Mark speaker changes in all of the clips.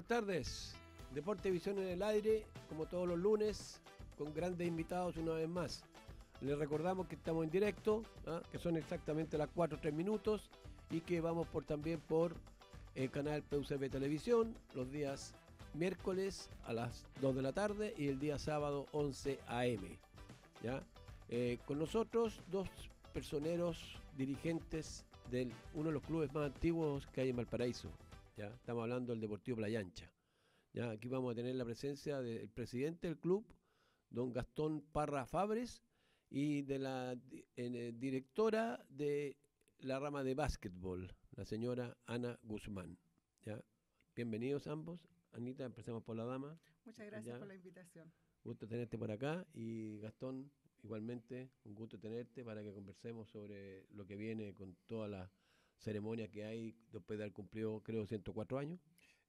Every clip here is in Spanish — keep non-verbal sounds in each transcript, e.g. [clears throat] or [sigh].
Speaker 1: buenas tardes. Deporte Visión en el aire, como todos los lunes, con grandes invitados una vez más. Les recordamos que estamos en directo, ¿ah? que son exactamente las 4 o 3 minutos y que vamos por también por el canal PUCB Televisión los días miércoles a las 2 de la tarde y el día sábado 11 a.m. ¿ya? Eh, con nosotros dos personeros dirigentes del uno de los clubes más antiguos que hay en Valparaíso, ¿ya? Estamos hablando del Deportivo Playa Ancha. ¿ya? Aquí vamos a tener la presencia del presidente del club, don Gastón Parra Fabres, y de la eh, directora de la rama de básquetbol, la señora Ana Guzmán. ¿ya? Bienvenidos ambos. Anita, empecemos por la dama. Muchas gracias por la invitación. Gusto tenerte por acá y Gastón, igualmente, un gusto tenerte para que conversemos sobre lo que viene con toda las ceremonia que hay después de haber cumplido, creo, 104 años.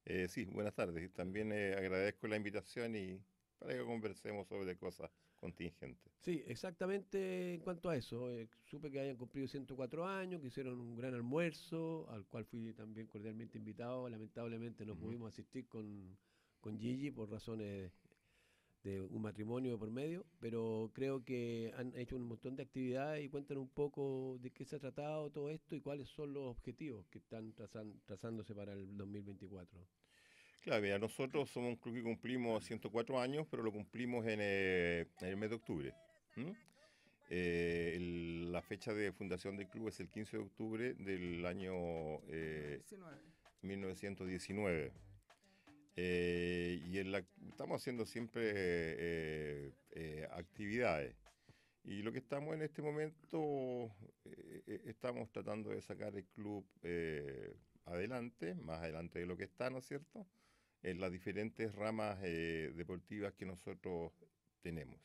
Speaker 2: Eh, sí, buenas tardes. También eh, agradezco la invitación y para que conversemos sobre cosas contingentes.
Speaker 1: Sí, exactamente en cuanto a eso. Eh, supe que hayan cumplido 104 años, que hicieron un gran almuerzo, al cual fui también cordialmente invitado. Lamentablemente no pudimos asistir con, con Gigi por razones de un matrimonio por medio, pero creo que han hecho un montón de actividades y cuentan un poco de qué se ha tratado todo esto y cuáles son los objetivos que están trazándose para el 2024.
Speaker 2: Claro, mira, nosotros somos un club que cumplimos 104 años, pero lo cumplimos en, eh, el, mes de octubre. Eh, la fecha de fundación del club es el 15 de octubre del año 1919. Eh, eh, y estamos haciendo siempre eh, eh, actividades. Y lo que estamos en este momento, estamos tratando de sacar el club adelante, más adelante de lo que está, ¿no es cierto? En las diferentes ramas
Speaker 1: deportivas que nosotros tenemos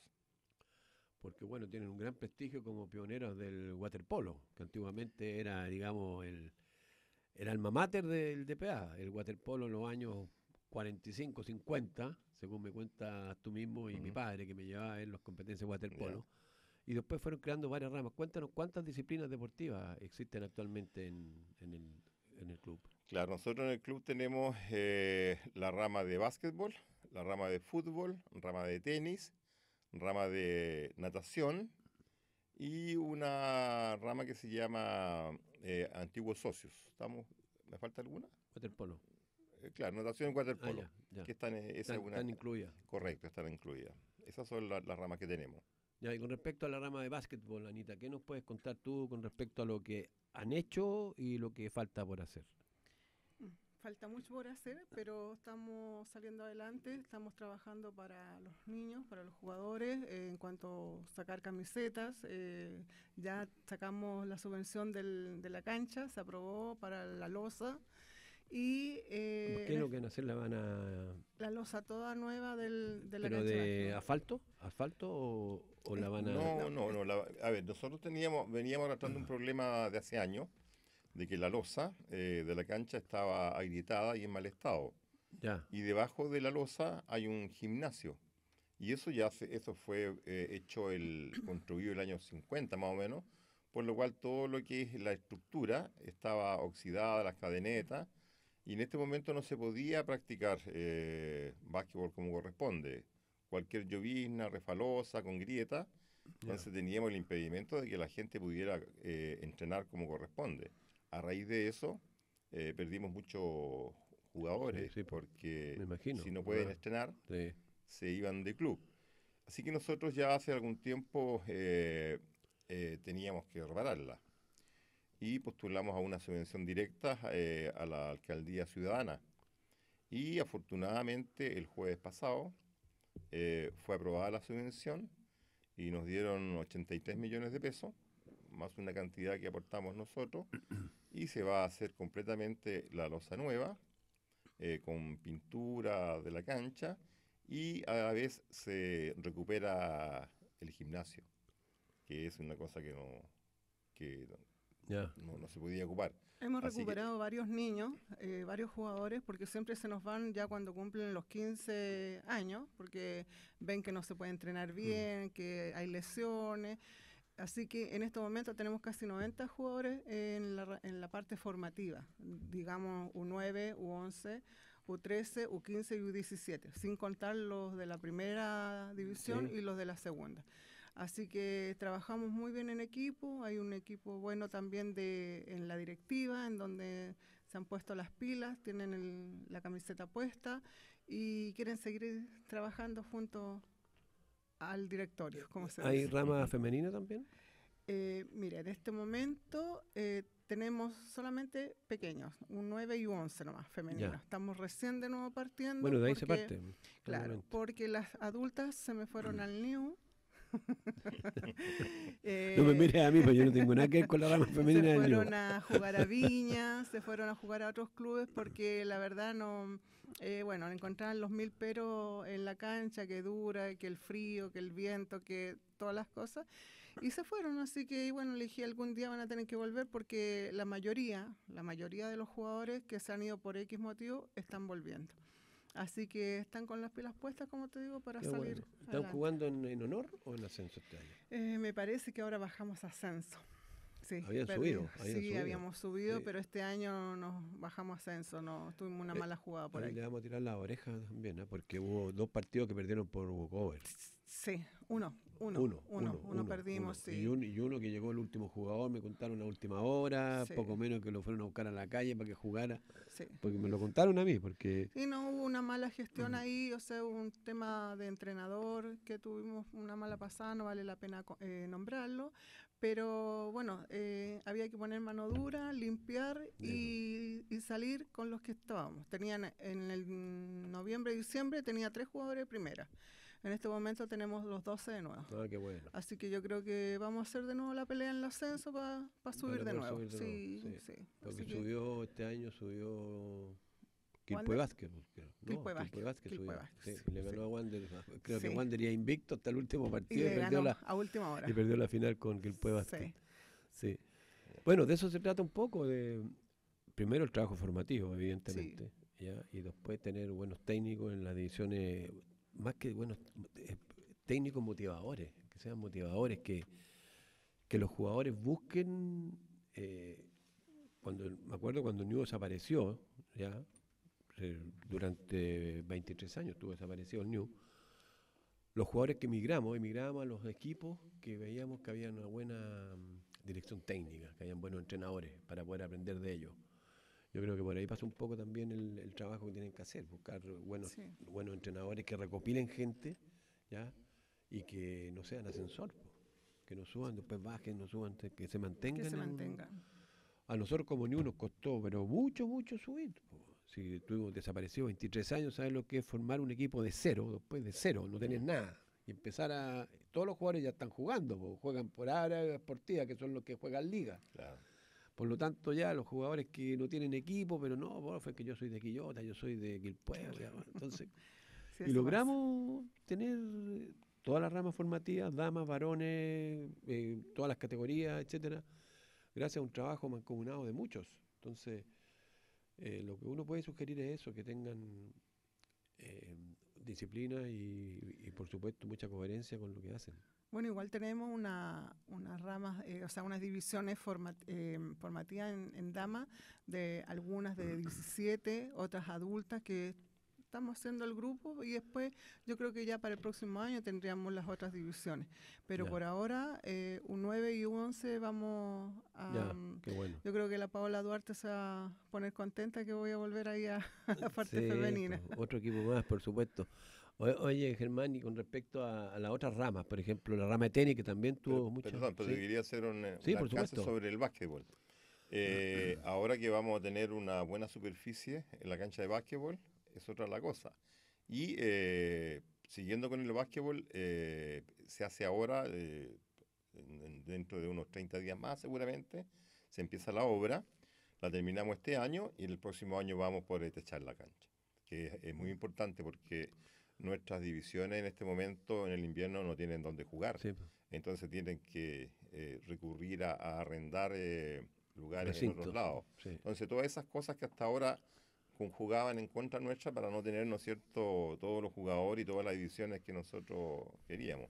Speaker 1: porque bueno, tienen un gran prestigio como pioneros del waterpolo, que antiguamente era, digamos, el, el alma mater del DPA, el waterpolo en los años 45, 50, según me cuentas tú mismo y mi padre que me llevaba en las competencias de waterpolo. Y después fueron creando varias ramas. Cuéntanos cuántas disciplinas deportivas existen actualmente en, el, club.
Speaker 2: Claro, nosotros en el club tenemos eh, la rama de básquetbol, la rama de fútbol, rama de tenis, rama de natación y una rama que se llama eh, Antiguos Socios. ¿Estamos, ¿Me falta alguna? Waterpolo. Eh, claro, notación en waterpolo, ah, eh, están, incluidas. Correcto, están incluidas. Esas son las ramas que tenemos.
Speaker 1: Ya, y con respecto a la rama de básquetbol, Anita, ¿qué nos puedes contar tú con respecto a lo que han hecho y lo que falta por hacer?
Speaker 3: Mm, falta mucho por hacer, pero estamos saliendo adelante, estamos trabajando para los niños, para los jugadores, eh, en cuanto a sacar camisetas, ya sacamos la subvención del, de la cancha, se aprobó para la losa. Y, eh, ¿Qué es lo
Speaker 1: que van a hacer? ¿La van a...?
Speaker 3: La losa toda nueva del, de la ¿Pero de
Speaker 1: asfalto? ¿Asfalto o, la van No, no, no. a
Speaker 2: ver, nosotros teníamos veníamos tratando un problema de hace años de que la losa eh, de la cancha estaba agrietada y en mal estado. Ya. Y debajo de la losa hay un gimnasio. Y eso ya eso fue eh, hecho, el construido el año 50 más o menos, por lo cual todo lo que es la estructura estaba oxidada, las cadenetas, y en este momento no se podía practicar eh, básquetbol como corresponde. Cualquier llovizna, refalosa, con grieta. Entonces teníamos el impedimento de que la gente pudiera eh, entrenar como corresponde. A raíz de eso, eh, perdimos muchos jugadores, porque si no pueden entrenar se iban de club. Así que nosotros ya hace algún tiempo teníamos que repararla y postulamos a una subvención directa eh, a la alcaldía ciudadana. Y afortunadamente el jueves pasado eh, fue aprobada la subvención y nos dieron 83 millones de pesos, más una cantidad que aportamos nosotros, y se va a hacer completamente la losa nueva, eh, con pintura de la cancha, y a la vez se recupera el gimnasio, que es una cosa que no, que no, se podía ocupar.
Speaker 3: Hemos recuperado varios niños, eh, varios jugadores, porque siempre se nos van ya cuando cumplen los 15 años, porque ven que no se puede entrenar mm. bien, que hay lesiones. Así que en este momento tenemos casi 90 jugadores en la, en la parte formativa, digamos U9, U11, U13, U15 y U17, sin contar los de la primera división y los de la segunda. Así que trabajamos muy bien en equipo, hay un equipo bueno también de, en la directiva, en donde se han puesto las pilas, tienen la camiseta puesta y quieren seguir trabajando junto al directorio. ¿Hay rama femenina también? Eh, en este momento eh, tenemos solamente pequeños, un 9 y un 11 nomás, femeninos. Estamos recién de nuevo partiendo. Bueno, de ahí se parte. Claro, porque las adultas se me fueron mm. al new [laughs]
Speaker 1: Eh, no me mires a mí, pero pues yo no tengo nada que ver con la rama [laughs] femenina. Se fueron a jugar a [laughs]
Speaker 3: Viña, se fueron a jugar a otros clubes porque la verdad no, eh, bueno, encontraron los mil peros en la cancha, que dura, que el frío, que el viento, que todas las cosas, y se fueron, así que bueno, le dije algún día van a tener que volver porque la mayoría, la mayoría de los jugadores que se han ido por X motivo están volviendo. Así que están con las pilas puestas, como te digo, para salir. ¿Están
Speaker 1: jugando en, honor o en ascenso este año?
Speaker 3: Eh, me parece que ahora bajamos ascenso. habían subido, sí habíamos subido, pero este año nos bajamos ascenso, no tuvimos una eh, mala jugada por ahí. Le
Speaker 1: vamos a tirar la oreja también, ¿eh? porque hubo dos partidos que perdieron por walkover.
Speaker 3: Sí, uno. Uno, uno, uno, perdimos, sí. Y,
Speaker 1: uno que llegó el último jugador, me contaron la última hora, poco menos que lo fueron a buscar a la calle para que jugara. Porque me lo contaron a mí, porque...
Speaker 3: Sí, no hubo una mala gestión ahí, o sea, un tema de entrenador que tuvimos una mala pasada, no vale la pena eh, nombrarlo, pero bueno, eh, había que poner mano dura, limpiar y, salir con los que estábamos. Tenían en el noviembre y diciembre, tenía tres jugadores primeras primera. En este momento tenemos los 12 de nuevo. Ah, Así que yo creo que vamos a hacer de nuevo la pelea en el ascenso para subir, de nuevo. sí, Sí,
Speaker 1: subió este año, subió Quilpue Vázquez. Pues, Quilpue Vázquez. le ganó a Wander. Creo que Wander ya invicto hasta el último partido. Y, perdió la, última hora. Y perdió la final con Quilpue Vázquez. Sí. Bueno, de eso se trata un poco. de Primero el trabajo formativo, evidentemente. Y después tener buenos técnicos en las divisiones más que buenos eh, técnicos motivadores, que sean motivadores, que, que los jugadores busquen. Eh, cuando Me acuerdo cuando New desapareció, ya eh, durante 23 años estuvo desaparecido el New. Los jugadores que emigramos, emigramos a los equipos que veíamos que había una buena mm, dirección técnica, que habían buenos entrenadores para poder aprender de ellos yo creo que por ahí pasa un poco también el, trabajo que tienen que hacer, buscar buenos, buenos entrenadores que recopilen gente, ¿ya? Y que no sean ascensor, que no suban, después bajen, no suban, que se mantengan. Que se mantengan. a nosotros como ni uno costó, pero mucho, mucho subir. Si tuvimos desaparecido 23 años, ¿sabes lo que es formar un equipo de cero, después de cero, no tenés nada? Y empezar a... Todos los jugadores ya están jugando, juegan por área esportiva, que son los que juegan liga. Claro por lo tanto, ya los jugadores que no tienen equipo, pero no, bueno, fue que yo soy de Quillota, yo soy de Quilpuebla. Entonces,
Speaker 4: [laughs] y logramos
Speaker 1: tener eh, todas las ramas formativas, damas, varones, eh, todas las categorías, etcétera, gracias a un trabajo mancomunado de muchos. Entonces, eh, lo que uno puede sugerir es eso, que tengan disciplina y, por supuesto, mucha coherencia con lo que hacen.
Speaker 3: Bueno, igual tenemos una, unas ramas, eh, o sea, unas divisiones eh, formativas en, en, dama, de algunas de 17, otras adultas que estamos haciendo el grupo y después yo creo que ya para el próximo año tendríamos las otras divisiones. Pero por ahora, eh, un 9 y un 11 vamos a... Mm, yo creo que la Paola Duarte se va a poner contenta que voy a volver ahí a, [laughs] la parte femenina.
Speaker 1: Pues, otro equipo más, por supuesto. Oye, Germán, y con respecto a, las otras ramas, por ejemplo, la rama de tenis, que también tuvo mucho. Perdón, pero ¿sí? quería hacer un, eh, sí, sobre
Speaker 2: el básquetbol. Eh, ahora que vamos a tener una buena superficie en la cancha de básquetbol, es otra la cosa. Y eh, siguiendo con el básquetbol, se hace ahora, dentro de unos 30 días más seguramente, se empieza la obra, la terminamos este año y el próximo año vamos por echar la cancha, que es muy importante porque nuestras divisiones en este momento, en el invierno, no tienen dónde jugar. Entonces tienen que eh, recurrir a, arrendar eh, lugares en otros lados. Entonces todas esas cosas que hasta ahora conjugaban en contra nuestra para no tener, ¿no es cierto?, todos los jugadores y todas las divisiones que nosotros queríamos.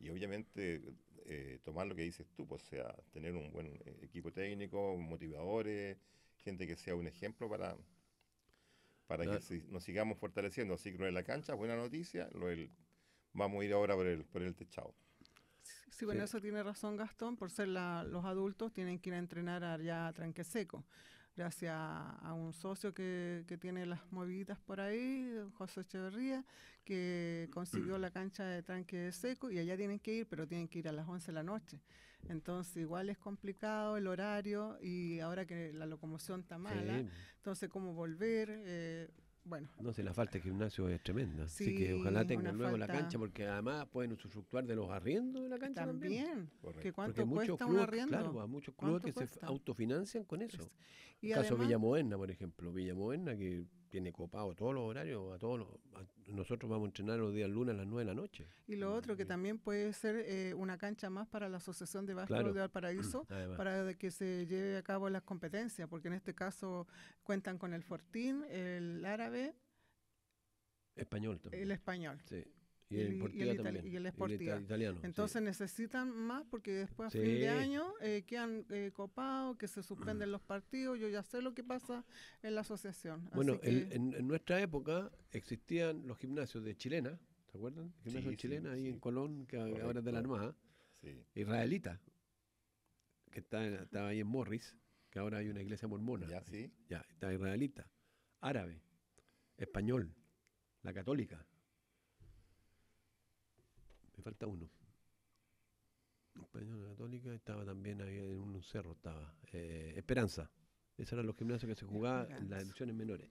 Speaker 2: Y obviamente eh, tomar lo que dices tú, pues, o sea, tener un buen equipo técnico, motivadores, gente que sea un ejemplo para, para que nos sigamos fortaleciendo. Así que de la cancha, buena noticia, lo vamos a ir ahora por el, por el techado. Sí, bueno, eso
Speaker 3: tiene razón Gastón, por ser los adultos tienen que ir a entrenar allá a tranque seco. Gracias a, un socio que, tiene las moviditas por ahí, José Echeverría, que consiguió la cancha de tranque seco y allá tienen que ir, pero tienen que ir a las 11 de la noche. Entonces igual es complicado el horario y ahora que la locomoción está mala, entonces cómo volver. Eh, bueno. No, la
Speaker 1: falta de gimnasio es tremenda. Así que ojalá tengan luego la cancha, porque además pueden usufructuar de los arriendos de la cancha también. ¿Que ¿Cuánto porque cuesta arriendo? Claro, pues, a muchos clubes que se autofinancian con eso. Este, y el caso Villa por ejemplo. Moderna, que tiene copado todos los horarios, a todos nosotros vamos a entrenar los días lunes a las 9 de la noche.
Speaker 3: Y lo mm, otro, que también puede ser eh, una cancha más para la Asociación de Básquetbol de Paraíso, [clears throat] para que se lleve a cabo las competencias, porque en este caso cuentan con el Fortín, el árabe.
Speaker 1: Español también. El
Speaker 3: español. Sí
Speaker 1: y, el, italiano, Entonces
Speaker 3: necesitan más porque después de año eh, quedan copado, eh, copados, que se suspenden [clears throat] los partidos. Yo ya sé lo que pasa en la asociación. Bueno, en,
Speaker 1: nuestra época existían los gimnasios de Chilena, ¿se acuerdan? gimnasio Chilena ahí en Colón, que ahora es de la Armada. Israelita, que está, estaba ahí en Morris, que ahora hay una iglesia mormona. Ya, sí. Ya, está israelita, árabe, español, la católica falta uno. Española Católica, estaba también ahí en un cerro, estaba. Eh, Esperanza. Esos eran los gimnasios que se jugaban en las divisiones menores.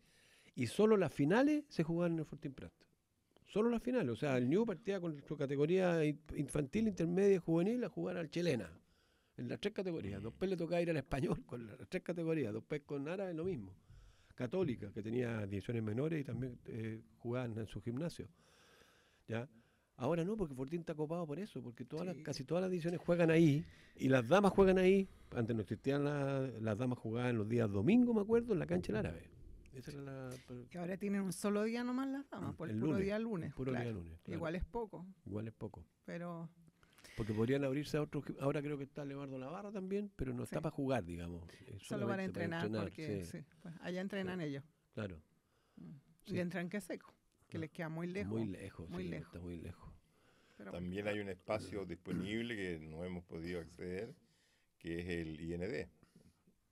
Speaker 1: Y solo las finales se jugaban en el Fortín Prat. Solo las finales. O sea, el New partía con su categoría infantil, intermedia, juvenil a jugar al chilena. En las tres categorías. Mm. Después le tocaba ir al español con las tres categorías. Después con Nara es lo mismo. Católica, que tenía divisiones menores y también eh, jugaban en su gimnasio. ¿Ya? Ahora no, porque Fortín está copado por eso, porque todas las, casi todas las divisiones juegan ahí y las damas juegan ahí. Antes no existían las, damas jugaban los días domingo, me acuerdo, en la cancha árabe.
Speaker 3: Esa era la, Que ahora tienen un solo día nomás las damas, por el, puro día lunes. Puro día lunes Igual es poco. Igual es poco. Pero
Speaker 1: porque podrían abrirse a otros. Ahora creo que está Leonardo Navarro también, pero no está para jugar, digamos. Solo para entrenar, entrenar porque
Speaker 3: pues, allá entrenan ellos. Claro. Y entran que seco que les queda muy lejos. Muy lejos, muy sí,
Speaker 2: muy lejos. También hay un espacio disponible que no hemos podido acceder, que es el IND,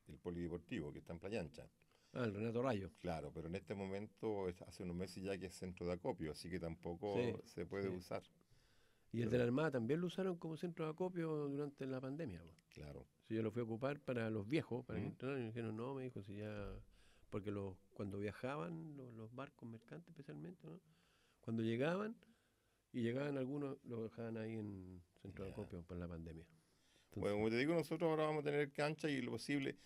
Speaker 2: el Polideportivo, que está en Playa Ancha. Ah, el Renato Rayo. Claro, pero en este momento, hace unos meses ya que es centro de acopio, así que tampoco
Speaker 1: se puede usar. Y el de la Armada también lo usaron como centro de acopio durante la pandemia. Claro. Si yo lo fui a ocupar para los viejos, para que me dijeron, no, me dijo, si ya. Porque los cuando viajaban los, barcos mercantes especialmente, ¿no? Cuando llegaban y llegaban algunos, lo dejaban ahí en Centro de Acopio por la pandemia. bueno,
Speaker 2: como te digo, nosotros ahora vamos a tener cancha y lo posible.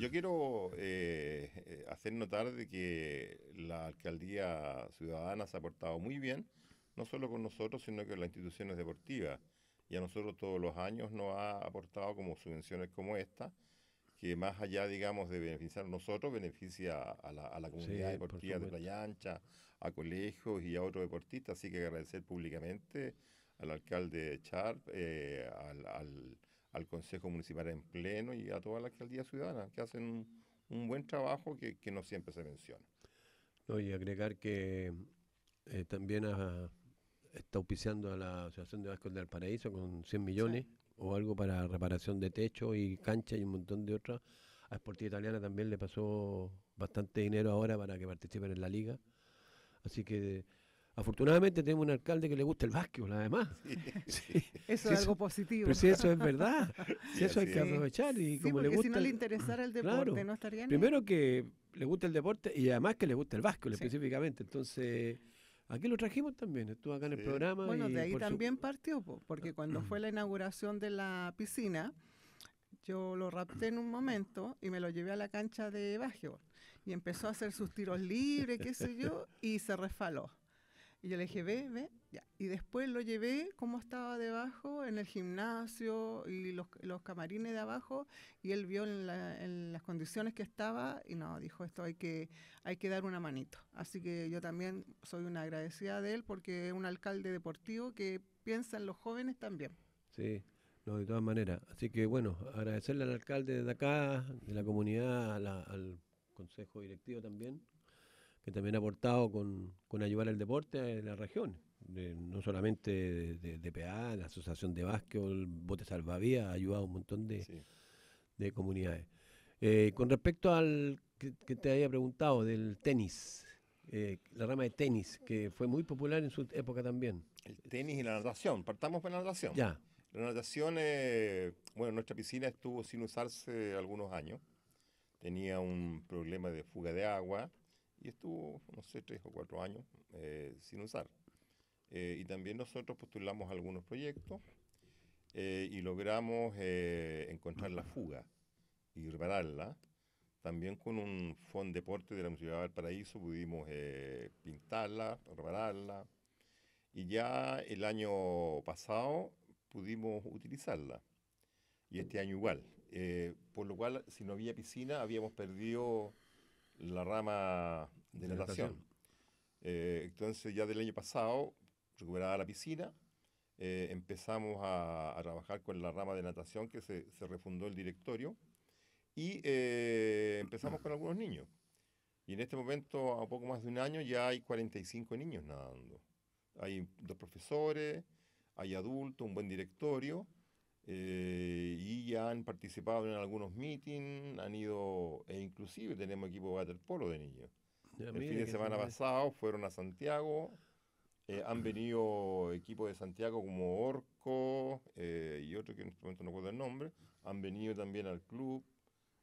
Speaker 2: yo quiero eh, eh, hacer notar de que la alcaldía ciudadana se ha aportado muy bien, no solo con nosotros, sino que con las instituciones deportivas. Y a nosotros todos los años nos ha aportado como subvenciones como esta que más allá, digamos, de beneficiar a nosotros, beneficia a la, comunidad deportiva de Playa Ancha, a colegios y a otros deportistas. Así que agradecer públicamente al alcalde Charp, eh, al,
Speaker 1: Consejo Municipal en
Speaker 2: pleno y a toda la alcaldía ciudadana, que hacen un, buen trabajo que, no siempre se menciona.
Speaker 1: No, y agregar que eh, también está auspiciando a la Asociación de Vasco del Paraíso con 100 millones o algo para reparación de techo y cancha y un montón de otras. A Sportiva Italiana también le pasó bastante dinero ahora para que participen en la liga. Así que afortunadamente tenemos un alcalde que le gusta el básquetbol además. [laughs] [laughs] Eso es algo positivo. Pero si eso es verdad, Sí, [laughs] eso hay que aprovechar. Y como le gusta, si no le interesara el deporte, no estaría Primero que le gusta el deporte y además que le gusta el básquetbol específicamente. Entonces Aquí lo trajimos también, estuvo acá en el programa. Bueno, de ahí también
Speaker 3: partió, porque ah. cuando fue la inauguración de la piscina, yo lo rapté en un momento y me lo llevé a la cancha de básquetbol. Y empezó a hacer sus tiros libres, qué sé yo, y se resfaló. Y yo le dije, ve, ve, Y después lo llevé como estaba debajo, en el gimnasio y los, camarines de abajo, y él vio en, las condiciones que estaba y no, dijo, esto hay que, hay que dar una manito. Así que yo también soy una agradecida de él porque es un alcalde deportivo que piensa en los jóvenes también.
Speaker 1: Sí, de todas maneras. Así que bueno, agradecerle al alcalde de acá, de la comunidad, al consejo directivo también, que también ha aportado con, con ayudar al deporte en la región. no solamente de, de, PA, la Asociación de Básquetbol, Bote Salvavidas, ha ayudado a un montón de, de comunidades. Eh, con respecto al que, te había preguntado del tenis, eh, la rama de tenis, que fue muy popular en su época también. El
Speaker 2: tenis y la natación,
Speaker 1: partamos por la natación. Ya.
Speaker 2: La natación, eh, bueno, nuestra piscina estuvo sin usarse algunos años. Tenía un problema de fuga de agua y estuvo, no sé, tres o cuatro años eh, sin usar. Eh, y también nosotros postulamos algunos proyectos eh, y logramos encontrar la fuga y repararla. También con un fondo deporte de la Municipalidad de Paraíso pudimos pintarla, repararla. Y ya el año pasado pudimos utilizarla. Y este año igual. por lo cual, si no había piscina, habíamos perdido la rama de, natación. Eh, entonces ya del año pasado, recuperada la piscina, eh, empezamos a, trabajar con la rama de natación que se, se refundó el directorio y eh, empezamos con algunos niños. Y en este momento, a poco más de un año, ya hay 45 niños nadando. Hay dos profesores, hay adultos, un buen directorio eh, y ya han participado en algunos meetings, han ido, e inclusive tenemos equipo de waterpolo de niños.
Speaker 3: el fin de semana
Speaker 2: pasado fueron a Santiago, eh, han [clears throat] venido equipos de Santiago como Orco eh, y otro que en este momento no recuerdo el nombre, han venido también al club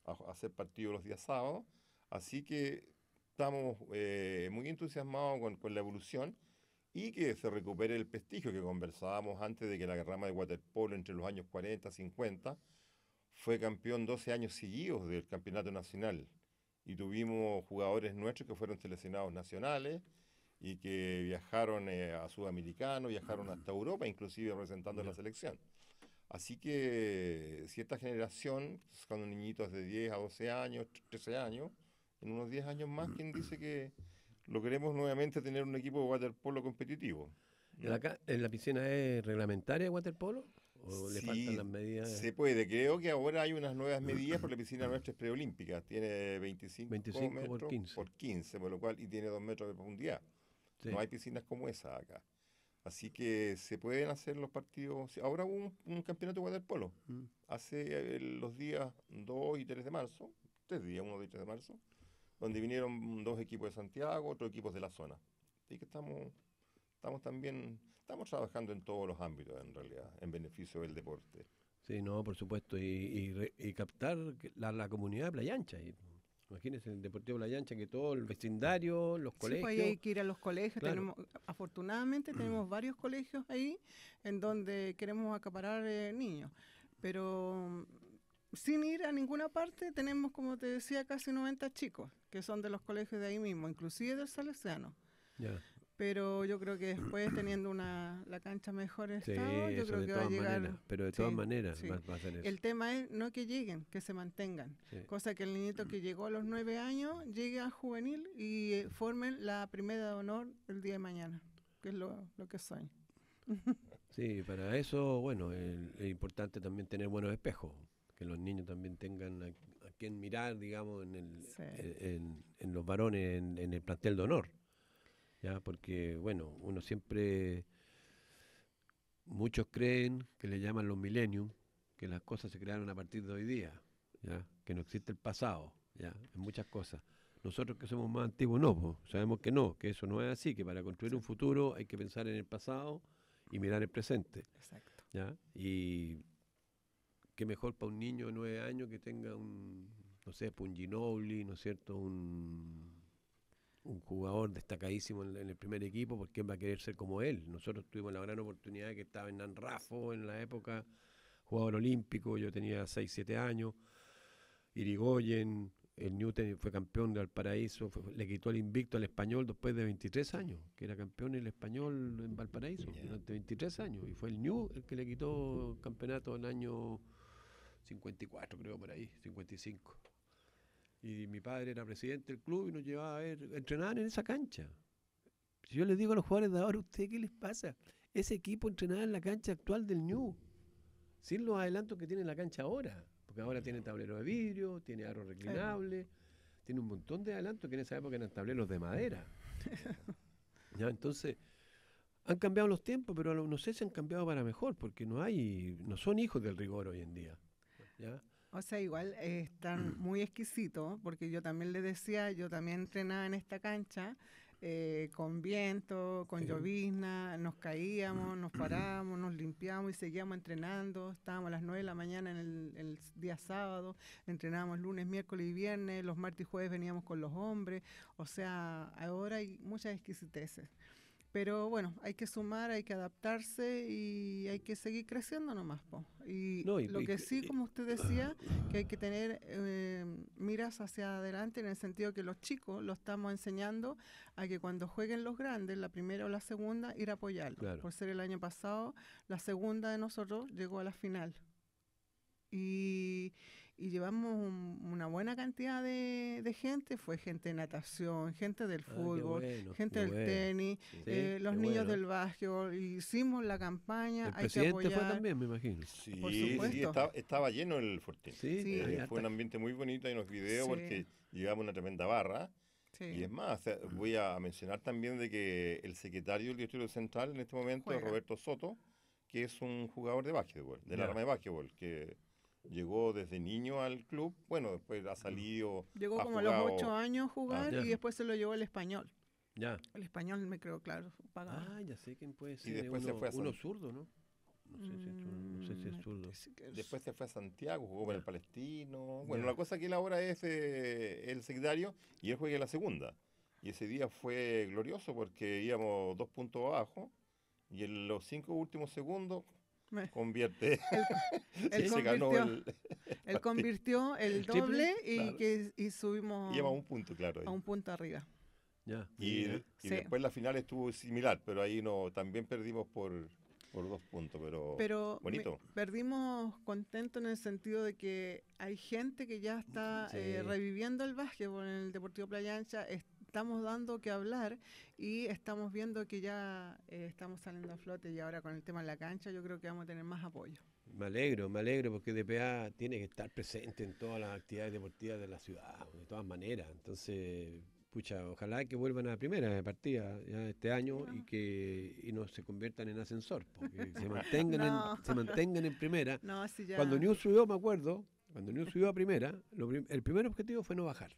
Speaker 2: a, hacer partidos los días sábados, así que estamos muy entusiasmados con, con la evolución y que se recupere el prestigio que conversábamos antes de que la rama de waterpolo entre los años 40 50 fue campeón 12 años seguidos del campeonato nacional y tuvimos jugadores nuestros que fueron seleccionados nacionales y que viajaron eh, a Sudamericano, viajaron hasta Europa, inclusive representando la selección. Así que cierta generación, pues, cuando niñitos de 10 a 12 años, 13 años, en unos 10 años más, quien dice que lo queremos nuevamente tener un equipo de waterpolo competitivo.
Speaker 1: ¿En la, piscina es reglamentaria de waterpolo? ¿O le faltan las medidas? Se puede,
Speaker 2: creo que ahora hay unas nuevas medidas, porque la piscina nuestra es preolímpica, tiene 25, 25 metros por 15. por lo cual, y tiene 2 metros de profundidad. No hay piscinas como esa acá. Así que se pueden hacer los partidos. Ahora hubo un, campeonato de waterpolo, mm. hace eh, los días 2 y 3 de marzo, 3 días, 1 y 3 de marzo, donde vinieron dos equipos de Santiago, otros equipos de la zona. Así que estamos, estamos también,
Speaker 1: estamos trabajando en todos los ámbitos en realidad, en beneficio del deporte. Sí, no, por supuesto, y, captar la, comunidad de Playa Ancha. Imagínense el Deportivo Playa Ancha, que todo el vecindario, los pues, colegios. Pues hay que
Speaker 3: ir a los colegios. afortunadamente tenemos mm. varios colegios ahí en donde queremos acaparar eh, niños. Pero sin ir a ninguna parte, tenemos, como te decía, casi 90 chicos que son de los colegios de ahí mismo, inclusive del Salesiano. Pero yo creo que después, teniendo una, la cancha mejor estado, yo creo que va a llegar. pero de todas maneras, el tema es no que lleguen, que se mantengan. Cosa que el niñito que llegó a los nueve años llegue a juvenil y eh, formen la primera de honor el día de mañana, que es lo, lo que soy.
Speaker 1: [laughs] sí, para eso, bueno, es importante también tener buenos espejos que los niños también tengan a, quién mirar, digamos, en, el, eh, los varones, en, el plantel de honor. ¿ya? Porque, bueno, uno siempre, muchos creen que le llaman los millennium, que las cosas se crearon a partir de hoy día, ¿ya? que no existe el pasado, ¿ya? en muchas cosas. Nosotros que somos más antiguos no, sabemos que no, que eso no es así, que para construir un futuro hay que pensar en el pasado y mirar el presente. Exacto. ¿ya? Y que mejor para un niño de nueve años que tenga un, no sé, un ¿no es cierto? Un, un jugador destacadísimo en, el primer equipo, porque va a querer ser como él. Nosotros tuvimos la gran oportunidad que estaba Hernán Rafo en la época, jugador olímpico, yo tenía seis, siete años, Irigoyen, el Newton fue campeón de Valparaíso, le quitó el invicto al español después de 23 años, que era campeón el español en Valparaíso durante 23 años, y fue el New el que le quitó campeonato en el año 54 creo por ahí, 55. Y mi padre era presidente del club y nos llevaba a ver, entrenaban en esa cancha. Si yo les digo a los jugadores de ahora, ¿usted qué les pasa? Ese equipo entrenaba en la cancha actual del New, sin los adelantos que tiene la cancha ahora, porque ahora tiene tablero de vidrio, tiene aro reclinable, tiene un montón de adelantos que en esa época eran tableros de madera. [laughs] ya, entonces, han cambiado los tiempos, pero no sé si han cambiado para mejor, porque no hay, no son hijos del rigor hoy en día.
Speaker 3: O sea, igual están [clears throat] muy exquisitos, porque yo también le decía, yo también entrenaba en esta cancha, eh, con viento, con llovizna, nos caíamos, nos [clears throat] parábamos, nos limpiábamos y seguíamos entrenando. Estábamos a las 9 de la mañana en el, el, día sábado, entrenábamos lunes, miércoles y viernes, los martes y jueves veníamos con los hombres. O sea, ahora hay muchas exquisiteces. Pero bueno, hay que sumar, hay que adaptarse y hay que seguir creciendo nomás. Y, lo que sí, como usted decía, que hay que tener eh, miras hacia adelante en el sentido que los chicos lo estamos enseñando a que cuando jueguen los grandes, la primera o la segunda, ir a apoyarlos. Por ser el año pasado, la segunda de nosotros llegó a la final. Y, y llevamos una buena cantidad de, gente, fue gente de natación, gente del ah, fútbol, gente del tenis, eh, los niños del básquetbol, hicimos la campaña. El hay presidente
Speaker 1: que fue también, me imagino. Sí,
Speaker 2: estaba, lleno el fortín. Sí, eh, fue un ambiente muy bonito y unos videos porque llegamos una tremenda barra.
Speaker 3: Y es más,
Speaker 2: voy a mencionar también de que el secretario del Distrito Central en este momento es Roberto Soto, que es un jugador de básquetbol, del arma de básquetbol, que llegó desde niño al club, bueno, después ha salido. Llegó como a los ocho años jugar ah, y
Speaker 3: después se lo llevó el español. Ya. El español me creo, claro, Ah,
Speaker 1: ya sé quién puede ser. Y eh, después se fue a uno zurdo, ¿no?
Speaker 2: No sé, si es, zurdo. Mm, después se fue a Santiago, jugó con el Palestino. Bueno, la cosa que él ahora es eh, el secretario y él juega en la segunda. Y ese día fue glorioso porque íbamos dos puntos abajo y en los cinco últimos segundos convierte. Él, [laughs]
Speaker 3: el, [laughs] convirtió el doble y, que, y subimos. Lleva un punto, claro. A un punto arriba.
Speaker 2: Y, después la final estuvo similar, pero ahí no también perdimos por, por dos puntos, pero, bonito.
Speaker 3: Perdimos contento en el sentido de que hay gente que ya está eh, reviviendo el básquetbol en el Deportivo Playa Ancha estamos dando que hablar y estamos viendo que ya eh, estamos saliendo a flote y ahora con el tema de la cancha yo creo que vamos a tener más apoyo.
Speaker 1: Me alegro, me alegro porque DPA tiene que estar presente en todas las actividades deportivas de la ciudad, de todas maneras. Entonces, pucha, ojalá que vuelvan a la primera partida ya este año y que y no se conviertan en ascensor, porque se mantengan, en, [laughs] se mantengan en primera. Cuando News subió, me acuerdo, cuando News subió a primera, el primer objetivo fue no bajar.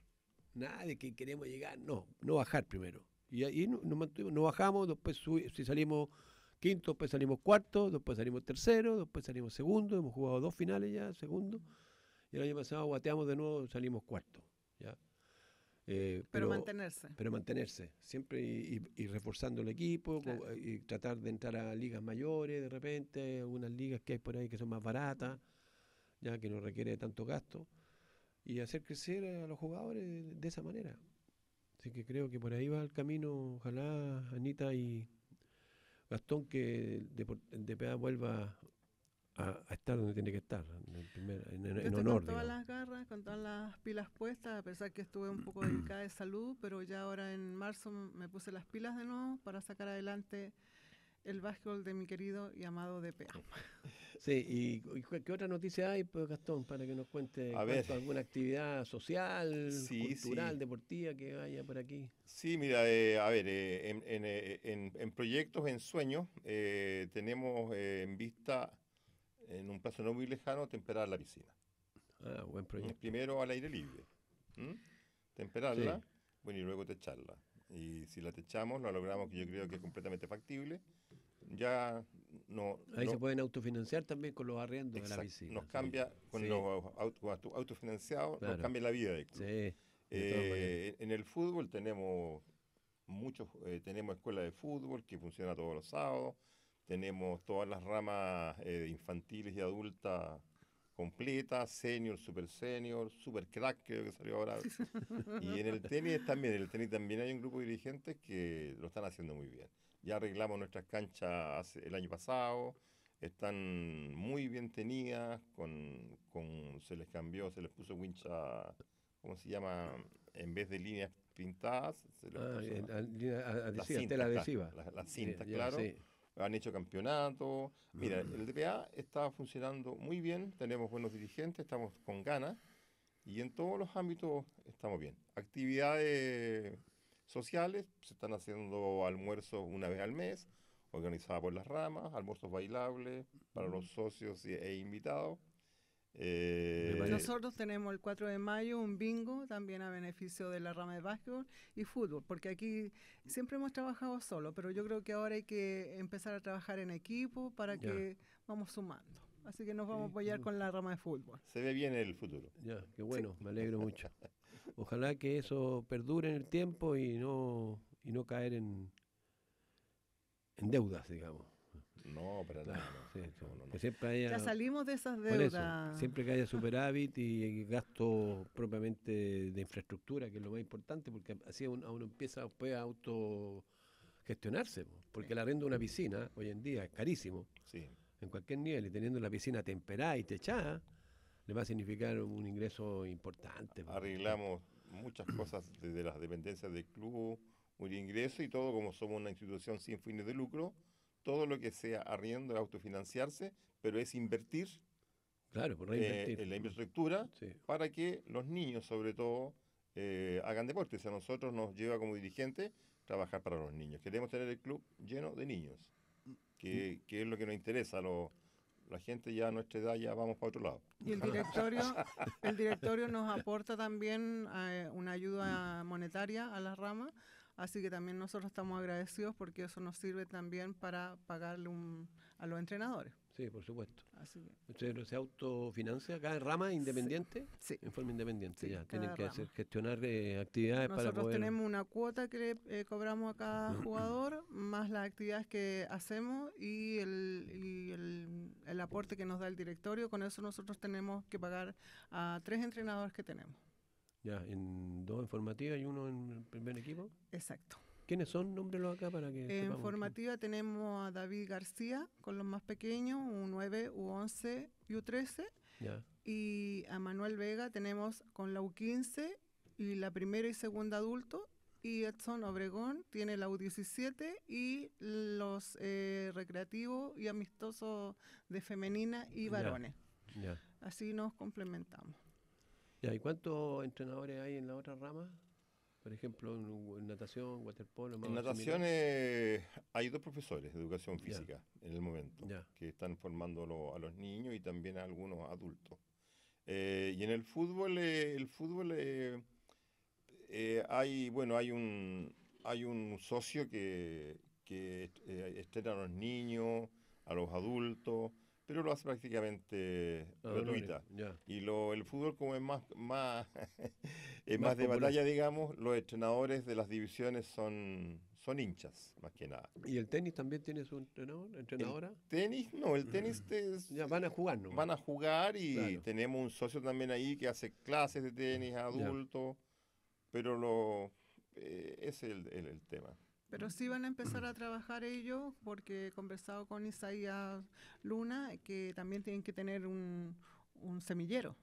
Speaker 1: Nada de que queremos llegar, no, no bajar primero. Y ahí nos no bajamos, después si salimos quinto, después salimos cuarto, después salimos tercero, después salimos segundo, hemos jugado dos finales ya, segundo, y el año pasado guateamos de nuevo, salimos cuarto, eh, pero,
Speaker 3: mantenerse.
Speaker 1: Pero mantenerse, siempre y, reforzando el equipo, pues, y tratar de entrar a ligas mayores de repente, algunas ligas que hay por ahí que son más baratas, ya que no requiere tanto gasto y hacer crecer a los jugadores de esa manera. Así que creo que por ahí va el camino. Ojalá Anita y Gastón que de DPA vuelva a, estar donde tiene que estar, en, honor. Con todas
Speaker 3: las garras, con todas las pilas puestas, a pesar que estuve un poco delicada de salud, pero ya ahora en marzo me puse las pilas de nuevo para sacar adelante el básquetbol de mi querido y amado DPA.
Speaker 1: Sí, y, ¿qué otra noticia hay, pues, Gastón, para que nos cuente a alguna actividad social, cultural, deportiva que vaya por aquí?
Speaker 2: Sí, mira, eh, a ver, eh, en, eh, en, en, proyectos, en sueños, tenemos en vista, en un plazo no muy lejano, temperar la piscina.
Speaker 1: Ah, buen mm, proyecto.
Speaker 2: Primero al aire libre. Temperarla, bueno, y luego techarla. Y si la techamos, lo logramos, que yo creo que es completamente factible ya no... Ahí se
Speaker 1: pueden autofinanciar también con los arriendos de la piscina. Nos cambia, con los
Speaker 2: autofinanciados, nos cambia la vida Sí, eh, en el fútbol tenemos muchos, eh, tenemos escuela de fútbol que funciona todos los sábados, tenemos todas las ramas eh, infantiles y adultas completas senior, super senior, super crack creo que salió ahora. [laughs] y en el tenis también, en el tenis también hay un grupo de dirigentes que lo están haciendo muy bien. Ya arreglamos nuestras canchas el año pasado, están muy bien tenidas, con, se les cambió, se les puso wincha, ¿cómo se llama? En vez de líneas pintadas, se les ah, eh, la, cinta, Las cintas, claro. Eh, Han hecho campeonato. Mira, mm. el DPA está funcionando muy bien, tenemos buenos dirigentes, estamos con ganas y en todos los ámbitos estamos bien. Actividades sociales, pues, se están haciendo almuerzos una vez al mes, organizada por las ramas, almuerzos bailables para los mm. socios e invitados. Eh, Nosotros
Speaker 3: tenemos el 4 de mayo un bingo también a beneficio de la rama de básquetbol y fútbol, porque aquí siempre hemos trabajado solo, pero yo creo que ahora hay que empezar a trabajar en equipo para que vamos sumando. Así que nos vamos a apoyar con la rama de fútbol.
Speaker 1: Se ve bien el futuro. Ya, qué bueno, me alegro mucho. [laughs] Ojalá que eso perdure en el tiempo y no, y no caer en, en deudas, digamos. No, pero nada. No, ya salimos de esas deudas. siempre que haya superávit y gasto propiamente de infraestructura, que es lo más importante, porque así uno, uno empieza a autogestionarse. Porque la renta de una piscina hoy en día es carísimo. Sí. En cualquier nivel, y teniendo la piscina temperada y techada, va a significar un ingreso importante. Arreglamos
Speaker 2: muchas cosas desde las dependencias del club, un ingreso y todo, como somos una institución sin fines de lucro, todo lo que sea arriendo, autofinanciarse, pero es invertir,
Speaker 1: claro, eh, en la
Speaker 2: infraestructura para que los niños, sobre todo, eh, hagan deporte. O sea, a nosotros nos lleva como dirigente trabajar para los niños. Queremos tener el club lleno de niños, que, que es lo que nos interesa a los la gente ya a nuestra edad ya vamos para otro lado. Y el directorio, [laughs] el directorio
Speaker 3: nos aporta también eh, una ayuda monetaria a la rama. así que también nosotros estamos agradecidos porque eso nos sirve también para pagarle a los entrenadores.
Speaker 1: Sí, por supuesto. Así se autofinancia cada rama independiente, sí, en forma independiente. ya tienen que hacer, gestionar eh, actividades para poder. Nosotros tenemos
Speaker 3: una cuota que eh, cobramos a cada jugador, más las actividades que hacemos y, el, el, aporte que nos da el directorio. Con eso nosotros tenemos que pagar a tres entrenadores que tenemos.
Speaker 1: Ya, en dos en formativa y uno en el primer equipo. Exacto. ¿Quiénes son? Nómbrelos acá para que. En
Speaker 3: formativa tenemos a David García con los más pequeños, un 9 U11, y U13. Y a Manuel Vega tenemos con la U15 y la primera y segunda adulto. Y Edson Obregón tiene la U17 y los eh, recreativos y amistosos de femenina y varones. Así nos
Speaker 1: complementamos. ¿Y cuántos entrenadores hay en la otra rama? por ejemplo, en, natación, waterpolo? En natación
Speaker 2: hay dos profesores de educación física en el momento que están formando a los niños y también a algunos adultos. Eh, y en el fútbol, eh, el fútbol eh, hay, bueno, hay un, hay un socio que, que a los niños, a los adultos, pero lo hace prácticamente gratuita. y lo, el fútbol como es más, más, [laughs] es más, de batalla, digamos, los entrenadores de las divisiones son, son hinchas, más que nada.
Speaker 1: ¿Y el tenis también tiene su entrenador, entrenadora? El tenis, no, el [clears throat] tenis van a jugar,
Speaker 2: ¿no? Van a jugar y tenemos un socio también ahí que hace clases de tenis adulto, pero lo, eh, es el, el tema.
Speaker 3: Pero sí van a empezar a trabajar ellos, porque he conversado con Isaías Luna, que también tienen que tener un, un semillero.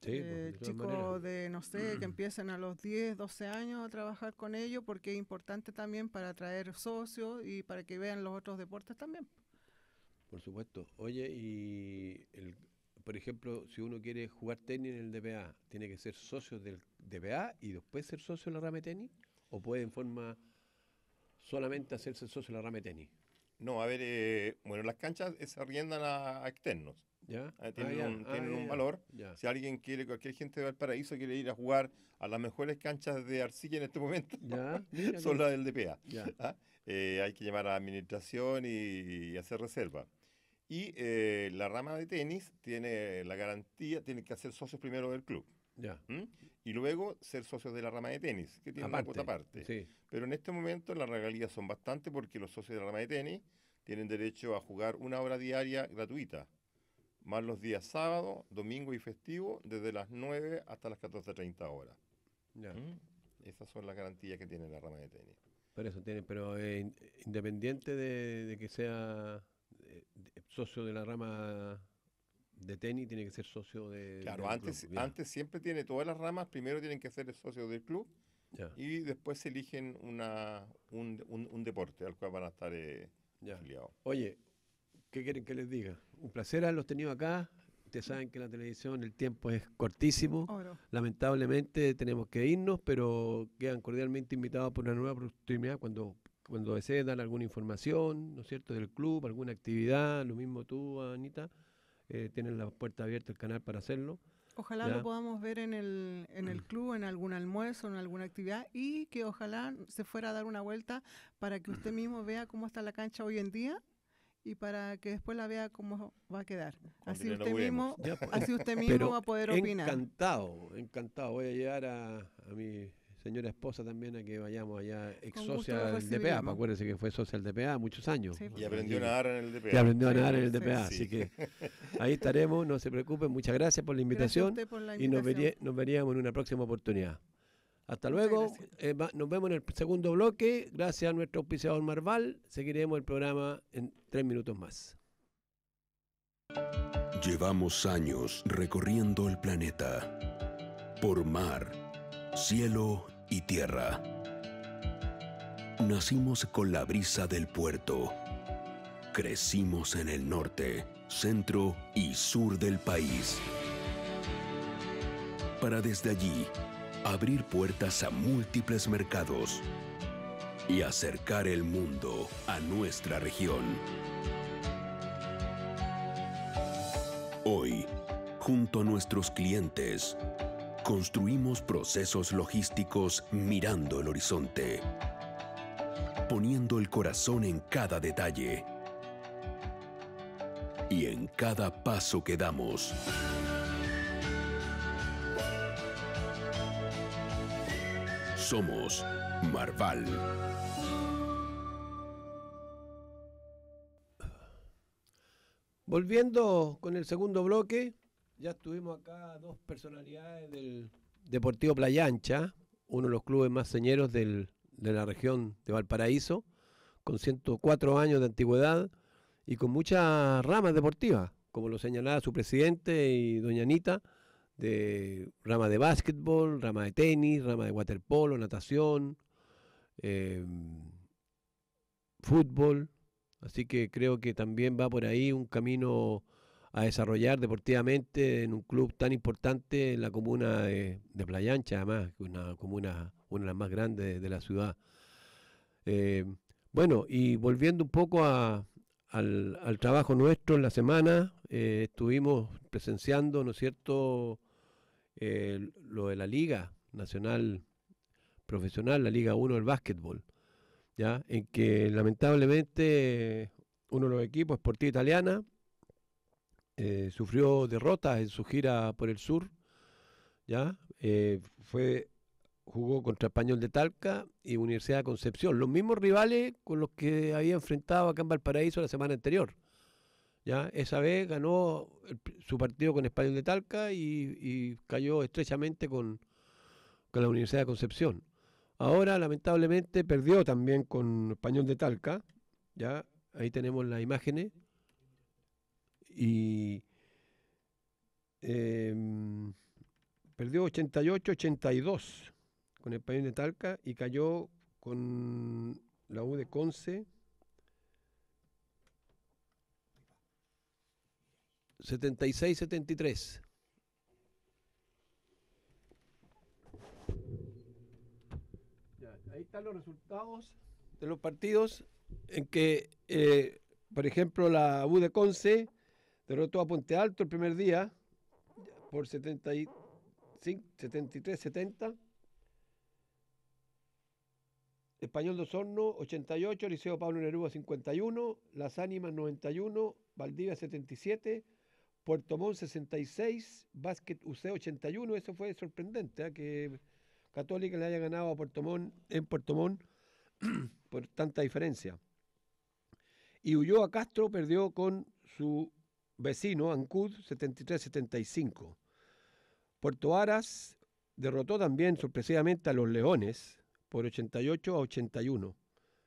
Speaker 1: Sí, pues, eh, de chicos
Speaker 3: de, no sé, que [clears throat] empiecen a los 10, 12 años a trabajar con ellos, porque es importante también para atraer socios y para que vean los otros deportes también.
Speaker 1: Por supuesto. Oye, y el, por ejemplo, si uno quiere jugar tenis en el DBA, ¿tiene que ser socio del DBA y después ser socio en la rama de tenis? ¿O puede en forma solamente hacerse socio de la rama de tenis. No, a ver,
Speaker 2: eh, bueno, las canchas se arriendan a, externos. ¿Ya? Ah, ah, tienen, Un, ah, valor. Si alguien quiere, cualquier gente de Valparaíso quiere ir a jugar a las mejores canchas de arcilla en este momento, [laughs] son las del DPA. Eh, hay que llamar a la administración y, hacer reserva. Y eh, la rama de tenis tiene la garantía, tiene que hacer socios primero del club. Ya. ¿Mm? y luego ser socios de la rama de tenis, que tiene una cuota parte. Pero en este momento las regalías son bastante porque los socios de la rama de tenis tienen derecho a jugar una hora diaria gratuita, más los días sábado, domingo y festivo, desde las 9 hasta las 14.30 horas. Ya. ¿Mm? Esas son las garantías que tiene la rama de tenis.
Speaker 1: Pero eso tiene, pero eh, independiente de, que sea eh, socio de la rama de tenis tiene que ser socio de. Claro, antes, antes
Speaker 2: siempre tiene todas las ramas, primero tienen que ser socio del club y después se eligen una, un, un, deporte al cual van a estar eh, afiliados.
Speaker 1: Oye, ¿qué quieren que les diga? Un placer haberlos tenido acá. Ustedes saben que la televisión, el tiempo es cortísimo. Lamentablemente tenemos que irnos, pero quedan cordialmente invitados por una nueva oportunidad cuando cuando desees dar alguna información, ¿no es cierto?, del club, alguna actividad, lo mismo tú, Anita. Eh, tienen la puerta abierta el canal para hacerlo. Ojalá lo
Speaker 3: podamos ver en el, en el mm. club, en algún almuerzo, en alguna actividad y que ojalá se fuera a dar una vuelta para que usted [laughs] mismo vea cómo está la cancha hoy en día y para que después la vea cómo va a quedar. Pues. Así usted, [laughs] mismo, así usted mismo va a poder opinar.
Speaker 1: Encantado, encantado. Voy a llegar a, a mi señora esposa también a que vayamos allá, ex socia del DPA, acuérdese que fue socia del DPA muchos años. Y aprendió a nadar en el DPA. Y aprendió a nadar en el DPA, así que [laughs] ahí estaremos, no se preocupen, muchas gracias por la invitación, y nos, veríamos en una próxima oportunidad. Hasta luego, eh, nos vemos en el segundo bloque, gracias a nuestro auspiciador Marval, seguiremos el programa en tres minutos más.
Speaker 4: Llevamos años recorriendo el planeta por mar, cielo y tierra. Nacimos con la brisa del puerto. Crecimos en el norte, centro y sur del país. Para desde allí abrir puertas a múltiples mercados y acercar el mundo a nuestra región. Hoy, junto a nuestros clientes, Construimos procesos logísticos mirando el horizonte, poniendo el corazón en cada detalle y en cada paso que damos. Somos Marval.
Speaker 1: Volviendo con el segundo bloque, ya estuvimos acá dos personalidades del Deportivo Playa Ancha, uno de los clubes más señeros de la región de Valparaíso, con 104 años de antigüedad y con muchas ramas deportivas, como lo señalaba su presidente y doña Anita, de rama de básquetbol, rama de tenis, rama de waterpolo, natación, em, fútbol. Así que creo que también va por ahí un camino a desarrollar deportivamente en un club tan importante en la comuna de, de Playa Ancha, además, una comuna, una de las más grandes de, la ciudad. Eh, bueno, y volviendo un poco a, al, trabajo nuestro en la semana, eh, estuvimos presenciando, ¿no es cierto?, eh, lo de la Liga Nacional Profesional, la Liga 1 del básquetbol, ¿ya? en que lamentablemente uno de los equipos, Sportiva Italiana, eh, sufrió derrotas en su gira por el sur, ¿ya? Eh, fue, jugó contra Español de Talca y Universidad de Concepción, los mismos rivales con los que había enfrentado acá en Valparaíso la semana anterior. ¿ya? Esa vez ganó su partido con Español de Talca y, cayó estrechamente con, la Universidad de Concepción. Ahora, lamentablemente, perdió también con Español de Talca. Ya, ahí tenemos las imágenes y eh, perdió 88-82 con el país de Talca y cayó con la U de Conce 76-73. Ahí están los resultados de los partidos en que, eh, por ejemplo, la U de Conce Derrotó a Ponte Alto el primer día por 73-70. Español de Osorno 88, Liceo Pablo Neruda 51, Las Ánimas 91, Valdivia 77, Puerto Montt 66, Básquet UC 81. Eso fue sorprendente, ¿eh? que Católica le haya ganado a Puerto Montt en Puerto Montt [clears throat] por tanta diferencia. Y huyó a Castro perdió con su vecino, Ancud, 73-75. Puerto Aras derrotó también sorpresivamente a los Leones por 88 a 81.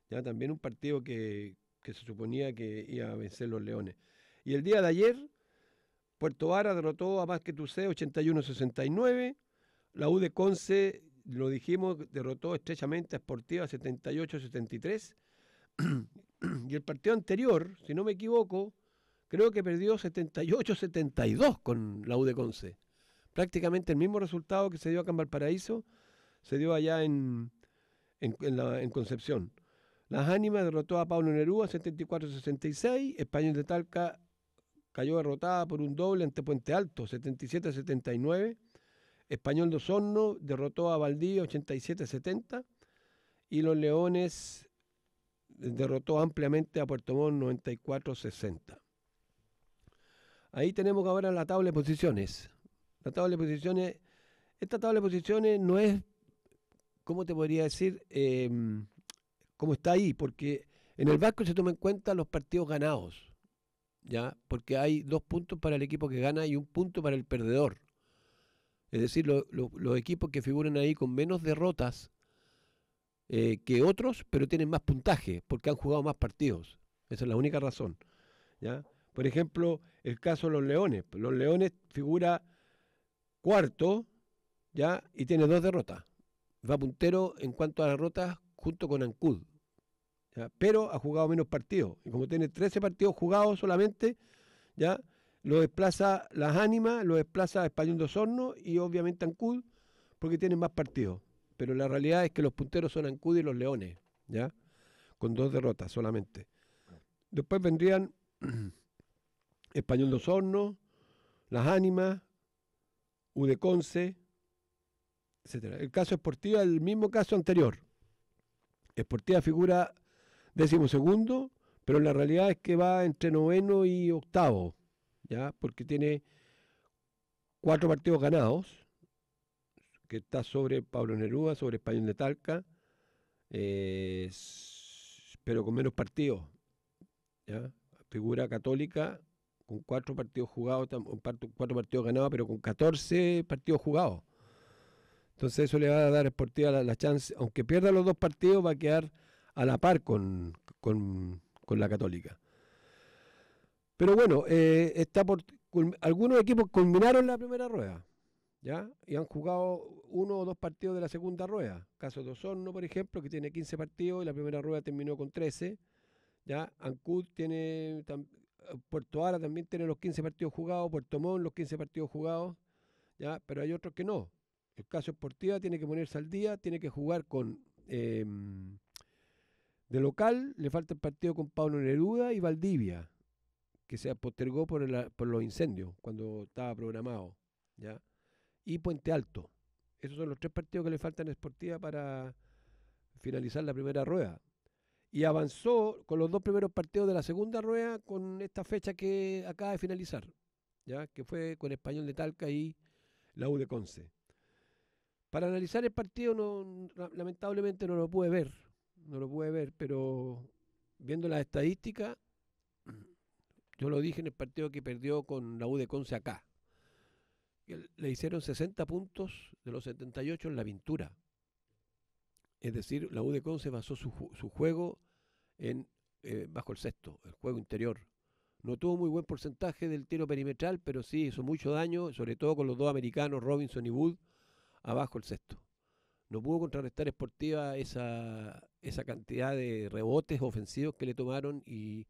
Speaker 1: Ya también un partido que, se suponía que iba a vencer los Leones. Y el día de ayer, Puerto Aras derrotó a Masquetucé 81-69. La U de Conce, lo dijimos, derrotó estrechamente a Sportiva 78-73. [clears throat] y el partido anterior, si no me equivoco, creo que perdió 78-72 con la U de Conce. Prácticamente el mismo resultado que se dio acá en Valparaíso, se dio allá en, Concepción. Las ánimas derrotó a Pablo Nerúa, 74-66, Español de Talca cayó derrotada por un doble ante Puente Alto 77-79, Español de Osorno derrotó a Valdivia 87-70 y los Leones derrotó ampliamente a Puerto Montt 94-60. Ahí tenemos ahora la tabla de posiciones. La tabla de posiciones, esta tabla de posiciones no es, ¿cómo te podría decir? Em, ¿Cómo como está ahí, porque en el Vasco se toman en cuenta los partidos ganados, ¿ya? Porque hay dos puntos para el equipo que gana y un punto para el perdedor. Es decir, los equipos que figuran ahí con menos derrotas eh, que otros, pero tienen más puntaje, porque han jugado más partidos. Esa es la única razón, ¿ya? Por ejemplo, el caso de los Leones. Los Leones figura cuarto, ¿ya? Y tiene dos derrotas. Va puntero en cuanto a derrotas junto con Ancud. Pero ha jugado menos partidos. Y como tiene 13 partidos jugados solamente, ¿ya? Lo desplaza Las Ánimas, lo desplaza Español de Osorno y obviamente Ancud, porque tiene más partidos. Pero la realidad es que los punteros son Ancud y los Leones, ¿ya? Con dos derrotas solamente. Después vendrían [clears throat] Español de Hornos, Las Ánimas, Udeconce, etc. El caso Esportiva, el mismo caso anterior. Esportiva figura décimo segundo, pero la realidad es que va entre noveno y octavo, ¿ya? Porque tiene cuatro partidos ganados, que está sobre Pablo Neruda, sobre Español de Talca, eh, pero con menos partidos, ¿ya? Figura católica con cuatro partidos jugados, cuatro partidos ganados, pero con 14 partidos jugados. Entonces eso le va a dar a Sportiva la, chance, aunque pierda los dos partidos, va a quedar a la par con, la Católica. Pero bueno, eh, está por, algunos equipos culminaron la primera rueda, ¿ya? Y han jugado uno o dos partidos de la segunda rueda. Caso de Osorno, por ejemplo, que tiene 15 partidos y la primera rueda terminó con 13. ¿ya? Ancud tiene eh, Puerto Ara también tiene los 15 partidos jugados, Puerto Montt los 15 partidos jugados, ¿ya? pero hay otros que no. El caso Esportiva tiene que ponerse al día, tiene que jugar con em, de local, le falta el partido con Pablo Neruda y Valdivia, que se postergó por, el, los incendios cuando estaba programado, ¿ya? y Puente Alto. Esos son los tres partidos que le faltan a Esportiva para finalizar la primera rueda y avanzó con los dos primeros partidos de la segunda rueda con esta fecha que acaba de finalizar, ya que fue con Español de Talca y la U de Conce. Para analizar el partido no, lamentablemente no lo pude ver, no lo pude ver, pero viendo las estadísticas, [clears throat] yo lo dije en el partido que perdió con la U de Conce acá. Le hicieron 60 puntos de los 78 en la pintura. Es decir, la U de Conce basó su, su juego eh, bajo el sexto, el juego interior. No tuvo muy buen porcentaje del tiro perimetral, pero sí hizo mucho daño, sobre todo con los dos americanos, Robinson y Wood, abajo el sexto. No pudo contrarrestar esportiva esa, cantidad de rebotes ofensivos que le tomaron y,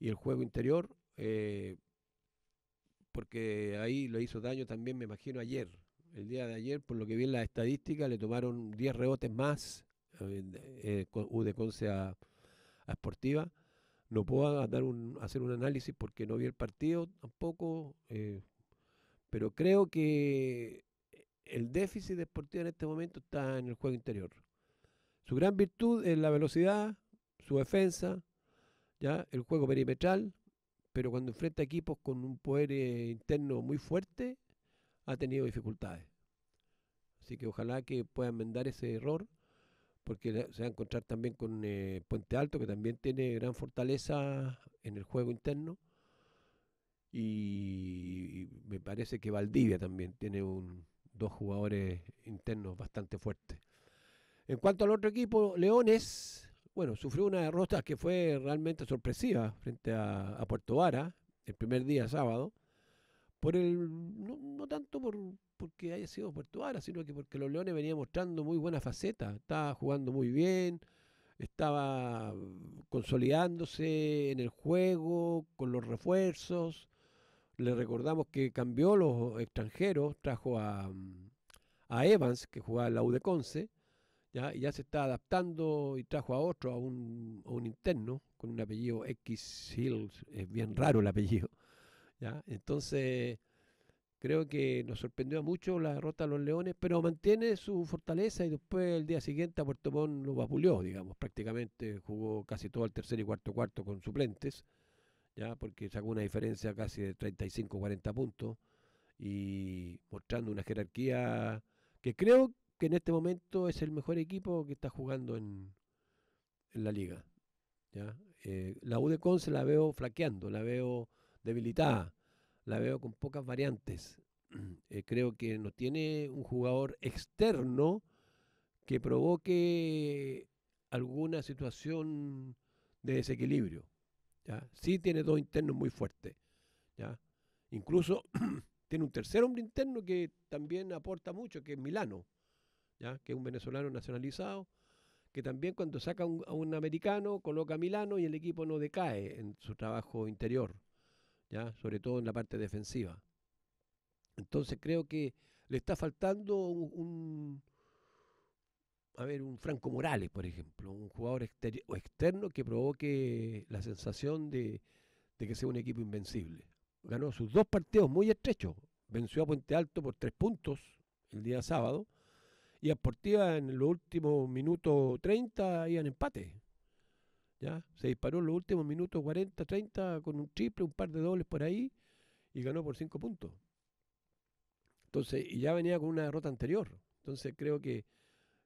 Speaker 1: el juego interior, eh, porque ahí lo hizo daño también, me imagino, ayer. El día de ayer, por lo que vi en la estadística le tomaron 10 rebotes más eh, de eh, Conce a, esportiva, No puedo dar un, hacer un análisis porque no vi el partido tampoco, eh, pero creo que el déficit de en este momento está en el juego interior. Su gran virtud es la velocidad, su defensa, ya el juego perimetral, pero cuando enfrenta equipos con un poder eh, interno muy fuerte, ha tenido dificultades. Así que ojalá que pueda enmendar ese error porque se va a encontrar también con eh, Puente Alto, que también tiene gran fortaleza en el juego interno. Y, me parece que Valdivia también tiene un, dos jugadores internos bastante fuertes. En cuanto al otro equipo, Leones, bueno, sufrió una derrota que fue realmente sorpresiva frente a, Puerto Vara el primer día sábado, por el, no tanto por, porque haya sido Puerto sino que porque los Leones venía mostrando muy buena faceta. Estaba jugando muy bien, estaba consolidándose en el juego, con los refuerzos. Le recordamos que cambió los extranjeros, trajo a, a Evans, que jugaba en la U de Conce, ya, y ya se está adaptando y trajo a otro, a un, a un interno, con un apellido X Hills, es bien raro el apellido. ¿ya? Entonces Creo que nos sorprendió mucho la derrota de los Leones, pero mantiene su fortaleza y después el día siguiente a Puerto Montt lo vapuleó, digamos, prácticamente jugó casi todo el tercer y cuarto cuarto con suplentes, ya porque sacó una diferencia casi de 35-40 puntos y mostrando una jerarquía que creo que en este momento es el mejor equipo que está jugando en, la liga. Eh, la U de Conce la veo flaqueando, la veo debilitada la veo con pocas variantes. [clears throat] Eh, creo que no tiene un jugador externo que provoque alguna situación de desequilibrio. ¿ya? Sí tiene dos internos muy fuertes. ¿ya? Incluso [clears throat] tiene un tercer hombre interno que también aporta mucho, que es Milano, ¿ya? que es un venezolano nacionalizado, que también cuando saca a un americano coloca a Milano y el equipo no decae en su trabajo interior sobre todo en la parte defensiva. Entonces creo que le está faltando un, a ver, un Franco Morales, por ejemplo, un jugador externo que provoque la sensación de, de, que sea un equipo invencible. Ganó sus dos partidos muy estrechos. Venció a Puente Alto por tres puntos el día sábado y a Sportiva en los últimos minutos 30 iban empate. Se disparó en los últimos minutos 40, 30 con un triple, un par de dobles por ahí y ganó por 5 puntos. Entonces, y ya venía con una derrota anterior. Entonces creo que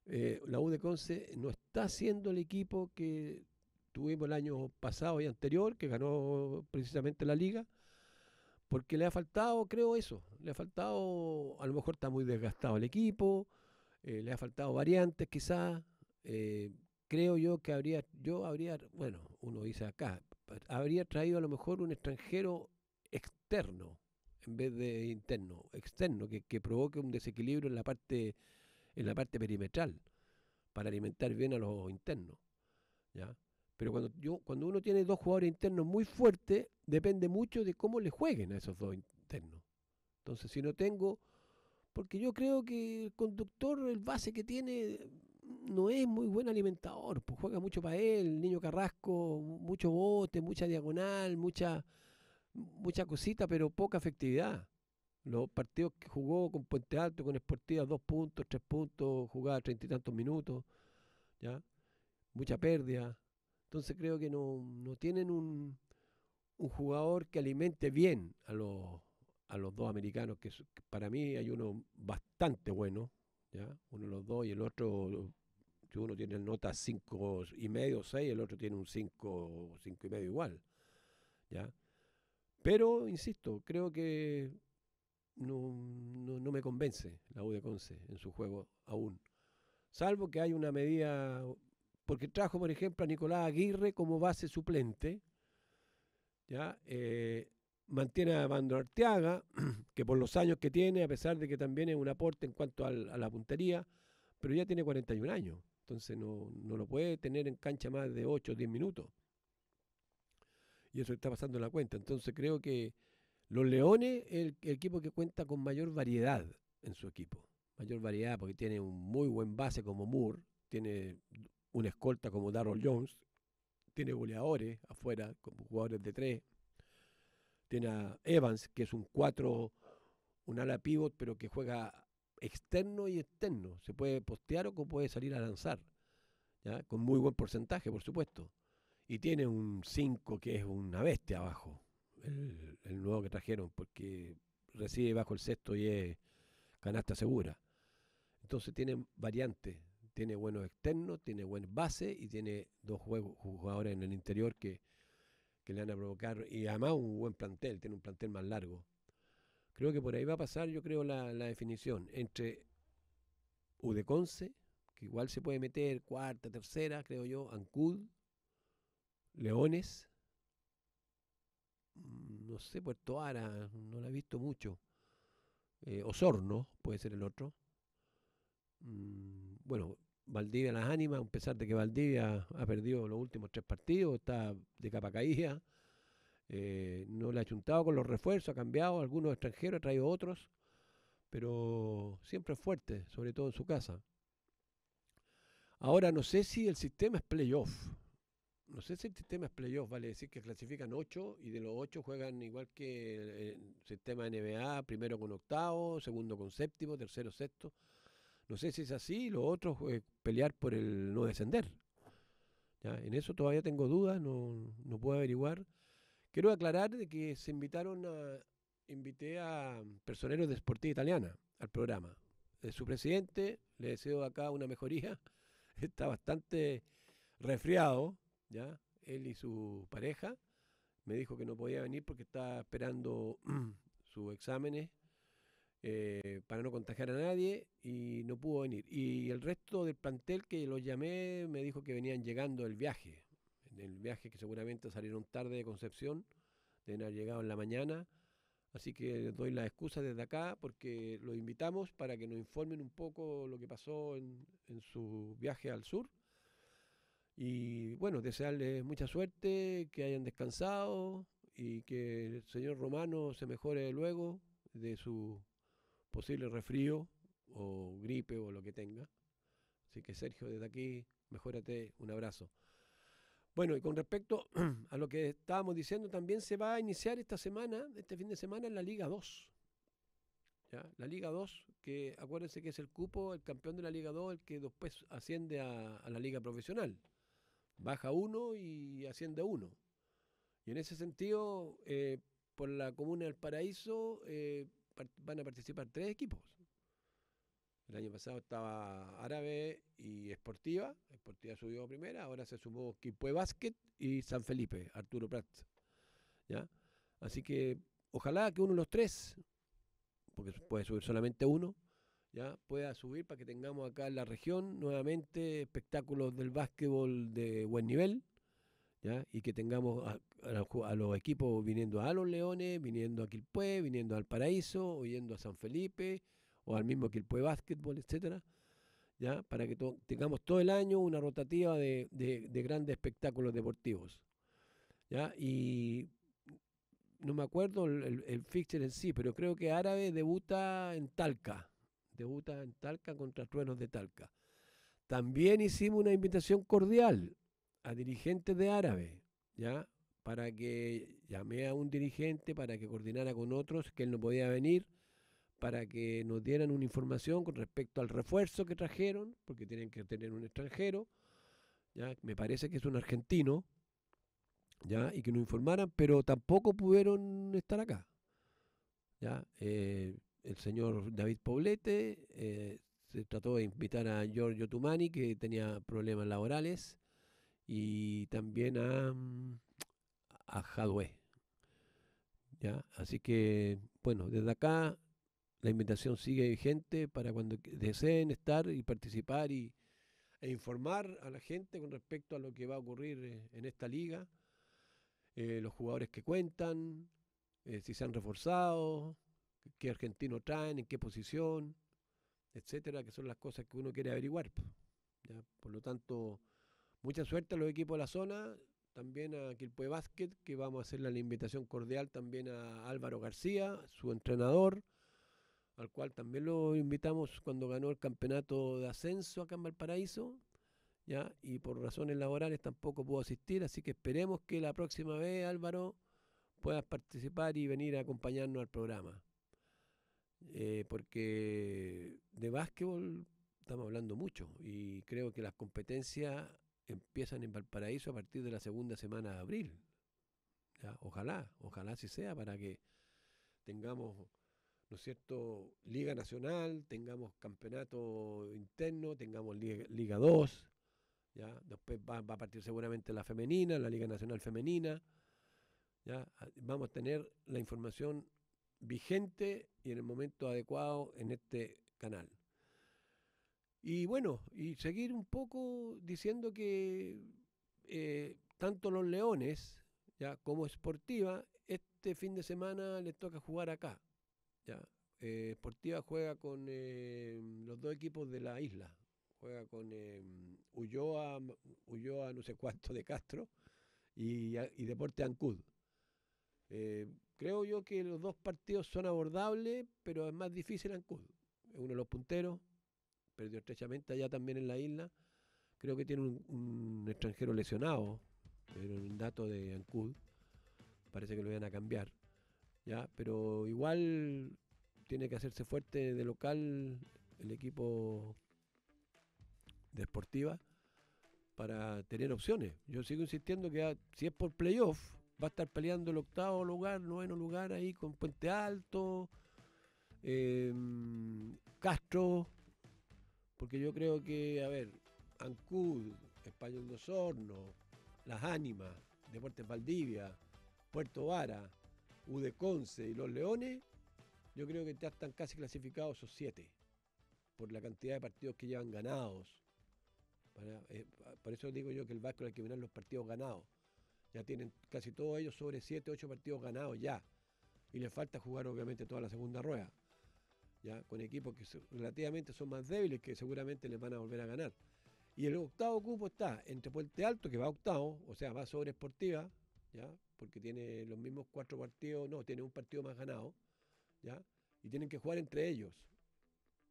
Speaker 1: eh, la U de Conce no está siendo el equipo que tuvimos el año pasado y anterior, que ganó precisamente la liga, porque le ha faltado, creo eso, le ha faltado, a lo mejor está muy desgastado el equipo, eh, le ha faltado variantes quizás, eh, creo yo que habría, yo habría, bueno, uno dice acá, habría traído a lo mejor un extranjero externo en vez de interno, externo, que, provoque un desequilibrio en la parte, en la parte perimetral, para alimentar bien a los internos. Pero cuando, yo, cuando uno tiene dos jugadores internos muy fuertes, depende mucho de cómo le jueguen a esos dos internos. Entonces, si no tengo, porque yo creo que el conductor, el base que tiene, no es muy buen alimentador, pues juega mucho para él, niño Carrasco, mucho bote, mucha diagonal, mucha, mucha cosita, pero poca efectividad. Los partidos que jugó con Puente Alto, con Esportiva, dos puntos, tres puntos, jugaba treinta y tantos minutos, ¿ya? Mucha pérdida. Entonces creo que no, tienen un, un jugador que alimente bien a los, a los dos americanos, que para mí hay uno bastante bueno, ¿ya? uno de los dos y el otro uno tiene nota 5 y medio, 6, el otro tiene un 5, 5 y medio igual. ¿ya? Pero, insisto, creo que no, me convence la U de Conce en su juego aún. Salvo que hay una medida, porque trajo, por ejemplo, a Nicolás Aguirre como base suplente, ¿ya? Eh, mantiene a Bando Arteaga, [clears throat] que por los años que tiene, a pesar de que también es un aporte en cuanto a la puntería, pero ya tiene 41 años entonces no, lo puede tener en cancha más de 8 o 10 minutos. Y eso está pasando en la cuenta. Entonces creo que los Leones es el, equipo que cuenta con mayor variedad en su equipo. Mayor variedad porque tiene un muy buen base como Moore, tiene una escolta como Darrell Jones, tiene goleadores afuera como jugadores de 3, tiene a Evans que es un 4, un ala pivot pero que juega externo y externo. Se puede postear o puede salir a lanzar, ¿ya? con muy buen porcentaje, por supuesto. Y tiene un 5 que es una bestia abajo, el, nuevo que trajeron, porque recibe bajo el sexto y es canasta segura. Entonces tiene variantes, tiene buenos externos, tiene buen base y tiene dos jugadores en el interior que, que le van a provocar, y además un buen plantel, tiene un plantel más largo Creo que por ahí va a pasar, yo creo, la, la definición entre Udeconce, que igual se puede meter cuarta, tercera, creo yo, Ancud, Leones, mm, no sé, Puerto Ara, no la he visto mucho, eh, Osorno puede ser el otro. Mm, bueno, Valdivia las ánimas, a pesar de que Valdivia ha perdido los últimos tres partidos, está de capa caída. Eh, no le ha chuntado con los refuerzos, ha cambiado algunos extranjeros, ha traído otros, pero siempre es fuerte, sobre todo en su casa. Ahora, no sé si el sistema es playoff. No sé si el sistema es playoff, vale decir que clasifican ocho y de los ocho juegan igual que el, eh, sistema NBA, primero con octavo, segundo con séptimo, tercero sexto. No sé si es así, los otros eh, pelear por el no descender. En eso todavía tengo dudas, no puedo averiguar. Quiero aclarar de que se invitaron a, invité a mm, personeros de Sportiva Italiana al programa. Eh, su presidente, le deseo acá una mejoría. [laughs] Está bastante resfriado, ¿ya? Él y su pareja. Me dijo que no podía venir porque estaba esperando [clears throat] sus exámenes eh, para no contagiar a nadie y no pudo venir. Y el resto del plantel que lo llamé me dijo que venían llegando el viaje del viaje que seguramente salieron tarde de Concepción, deben haber llegado en la mañana. Así que doy la excusa desde acá porque los invitamos para que nos informen un poco lo que pasó en, su viaje al sur. Y bueno, desearles mucha suerte, que hayan descansado y que el señor Romano se mejore luego de su posible refrío o gripe o lo que tenga. Así que Sergio, desde aquí, mejórate, un abrazo. Bueno, y con respecto [clears throat] a lo que estábamos diciendo, también se va a iniciar esta semana, este fin de semana, en la Liga 2. La Liga 2, que acuérdense que es el cupo, el campeón de la Liga 2, el que después asciende a, la Liga Profesional. Baja uno y asciende uno. Y en ese sentido, eh, por la Comuna del Paraíso eh, van a participar tres equipos. El año pasado estaba Árabe y Esportiva. Esportiva subió primera, ahora se sumó Quipue Basket y San Felipe, Arturo Prats. ¿Ya? Así que ojalá que uno de los tres, porque puede subir solamente uno, ya pueda subir para que tengamos acá en la región nuevamente espectáculos del básquetbol de buen nivel. ¿Ya? y que tengamos a, los equipos viniendo a los Leones, viniendo a Quilpué, viniendo al Paraíso, oyendo a San Felipe, o al mismo pue Básquetbol, etcétera, ¿ya? para que tengamos todo el año una rotativa de, de, grandes espectáculos deportivos. ¿ya? Y no me acuerdo el, el, fixture en sí, pero creo que Árabe debuta en Talca, debuta en Talca contra Truenos de Talca. También hicimos una invitación cordial a dirigentes de Árabe, ¿ya? para que llamé a un dirigente para que coordinara con otros, que él no podía venir, para que nos dieran una información con respecto al refuerzo que trajeron, porque tienen que tener un extranjero, ya me parece que es un argentino, ya y que nos informaran, pero tampoco pudieron estar acá. Eh, el señor David Poblete eh, se trató de invitar a Giorgio Tumani que tenía problemas laborales y también a a Jadwe. Ya así que bueno desde acá la invitación sigue vigente para cuando deseen estar y participar y, e informar a la gente con respecto a lo que va a ocurrir eh, en esta liga, eh, los jugadores que cuentan, eh, si se han reforzado, qué argentino traen, en qué posición, etcétera, que son las cosas que uno quiere averiguar. Por lo tanto, mucha suerte a los equipos de la zona, también a Quilpue Basket, que vamos a hacerle la invitación cordial también a Álvaro García, su entrenador, al cual también lo invitamos cuando ganó el campeonato de ascenso acá en Valparaíso, ¿ya? y por razones laborales tampoco pudo asistir, así que esperemos que la próxima vez, Álvaro, puedas participar y venir a acompañarnos al programa. Eh, porque de básquetbol estamos hablando mucho y creo que las competencias empiezan en Valparaíso a partir de la segunda semana de abril. Ojalá, ojalá si sea para que tengamos ¿no es cierto?, Liga Nacional, tengamos campeonato interno, tengamos Liga, 2, ¿ya? Después va, a partir seguramente la femenina, la Liga Nacional Femenina, ¿ya? Ah, vamos a tener la información vigente y en el momento adecuado en este canal. Y bueno, y seguir un poco diciendo que eh, tanto los Leones, ya como Sportiva, este fin de semana les toca jugar acá, eh, Sportiva juega con eh, los dos equipos de la isla. Juega con eh, Ulloa, Ulloa, no sé cuánto, de Castro y, Deporte Ancud. creo yo que los dos partidos son abordables, pero es más difícil Ancud. Es uno de los punteros, perdió estrechamente allá también en la isla. Creo que tiene un, extranjero lesionado, pero un dato de Ancud. Parece que lo van a cambiar ya pero igual tiene que hacerse fuerte de local el equipo de Sportiva para tener opciones. Yo sigo insistiendo que si es por playoff, va a estar peleando el octavo lugar, noveno lugar ahí con Puente Alto, eh, Castro, porque yo creo que, a ver, Ancud, Español de Osorno, Las Ánimas, Deportes Valdivia, Puerto Vara, Udeconce y los Leones, yo creo que ya están casi clasificados esos siete, por la cantidad de partidos que llevan ganados. Eh, por eso digo yo que el Vasco hay que mirar los partidos ganados. Ya tienen casi todos ellos sobre siete, ocho partidos ganados ya. Y les falta jugar obviamente toda la segunda rueda. Ya con equipos que relativamente son más débiles que seguramente les van a volver a ganar. Y el octavo cupo está entre Puente Alto, que va octavo, o sea, va sobre Esportiva, ¿ya? Porque tiene los mismos cuatro partidos, no, tiene un partido más ganado, ¿ya? Y tienen que jugar entre ellos,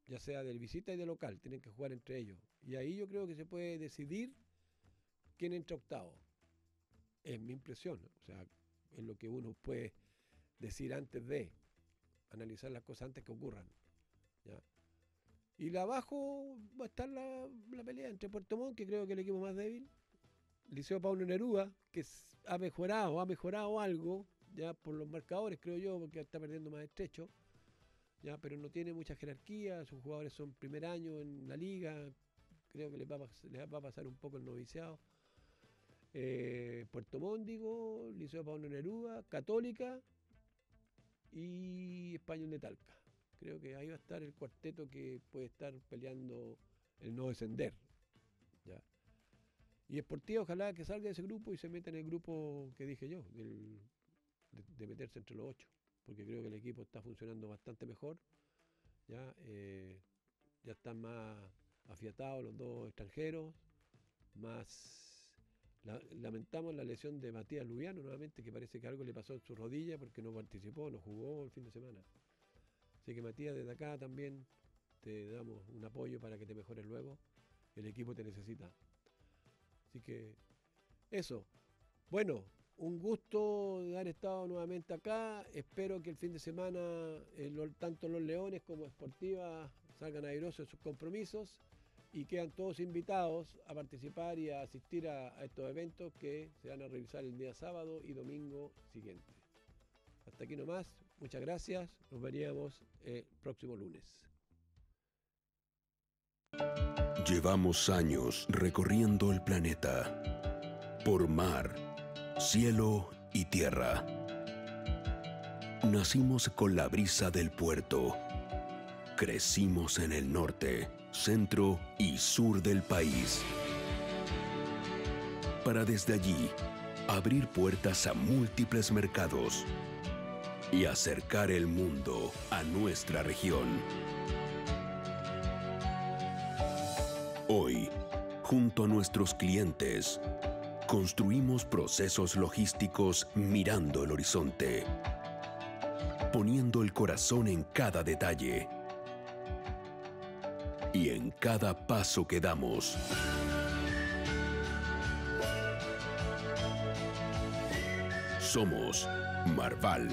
Speaker 1: ya sea del visita y de local, tienen que jugar entre ellos. Y ahí yo creo que se puede decidir quién entra octavo. Es mi impresión, o sea, es lo que uno puede decir antes de analizar las cosas antes que ocurran, Y la abajo va a estar la, la pelea entre Puerto Montt, que creo que es el equipo más débil, Liceo Pablo Neruda, que ha mejorado, ha mejorado algo, ya por los marcadores, creo yo, porque está perdiendo más estrecho, ya, pero no tiene mucha jerarquía, sus jugadores son primer año en la liga, creo que les va a, pasar un poco el noviciado. Eh, Puerto Móndigo, Liceo Pablo Neruda, Católica y Español de Talca. Creo que ahí va a estar el cuarteto que puede estar peleando el no descender. Ya. Y es por ti, ojalá que salga de ese grupo y se meta en el grupo que dije yo, de, meterse entre los ocho, porque creo que el equipo está funcionando bastante mejor. Ya, eh, están más afiatados los dos extranjeros, más lamentamos la lesión de Matías Lubiano nuevamente, que parece que algo le pasó en su rodilla porque no participó, no jugó el fin de semana. Así que Matías, desde acá también te damos un apoyo para que te mejores luego. El equipo te necesita. Así que eso. Bueno, un gusto de haber estado nuevamente acá. Espero que el fin de semana tanto los Leones como Esportiva salgan airosos de sus compromisos y quedan todos invitados a participar y a asistir a, estos eventos que se van a realizar el día sábado y domingo siguiente. Hasta aquí nomás, muchas gracias, nos veríamos el próximo lunes.
Speaker 4: Llevamos años recorriendo el planeta, por mar, cielo y tierra. Nacimos con la brisa del puerto. Crecimos en el norte, centro y sur del país. Para desde allí abrir puertas a múltiples mercados y acercar el mundo a nuestra región. Hoy, junto a nuestros clientes, construimos procesos logísticos mirando el horizonte, poniendo el corazón en cada detalle y en cada paso que damos. Somos Marval.